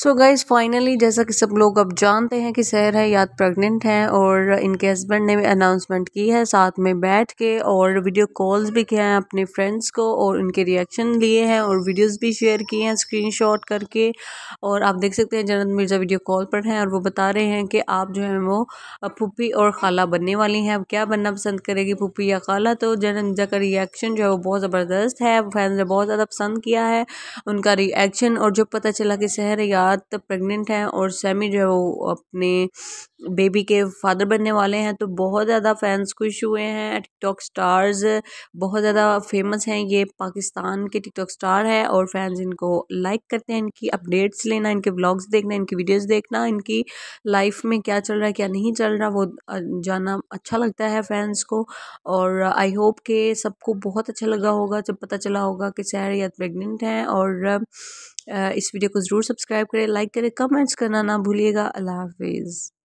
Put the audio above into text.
so guys finally जैसा कि सब लोग अब जानते हैं कि सहर है याद प्रेग्नेंट हैं और इनके हस्बैंड ने अनाउंसमेंट की है साथ में बैठ के और वीडियो कॉल्स भी किए हैं अपने फ्रेंड्स को और उनके रिएक्शन लिए हैं और वीडियोस भी शेयर किए हैं स्क्रीनशॉट करके और आप देख सकते हैं जन्नत मिर्ज़ा वीडियो कॉल पर हैं और वो बता रहे हैं कि आप जो है वो पुप्पी और खाला बनने वाली हैं अब क्या बनना पसंद करेगी पुप्पी या खाला तो जनत मिर्ज़ा का रिएक्शन जो है वो बहुत ज़बरदस्त है फैंस ने बहुत ज़्यादा पसंद किया है उनका रिएक्शन और जब पता चला कि सहर या रात प्रेग्नेंट हैं और सेमी जो है वो अपने बेबी के फादर बनने वाले हैं तो बहुत ज़्यादा फैंस खुश हुए हैं टिकटॉक स्टार्स बहुत ज़्यादा फेमस हैं ये पाकिस्तान के टिकटॉक स्टार हैं और फैंस इनको लाइक करते हैं इनकी अपडेट्स लेना इनके ब्लॉग्स देखना इनकी वीडियोस देखना इनकी लाइफ में क्या चल रहा है क्या नहीं चल रहा वो जाना अच्छा लगता है फैंस को और आई होप के सबको बहुत अच्छा लगा होगा जब पता चला होगा कि सैर या प्रेगनेंट हैं और इस वीडियो को ज़रूर सब्सक्राइब करें लाइक करें कमेंट्स करना ना भूलिएगा अल्लाह हाफिज़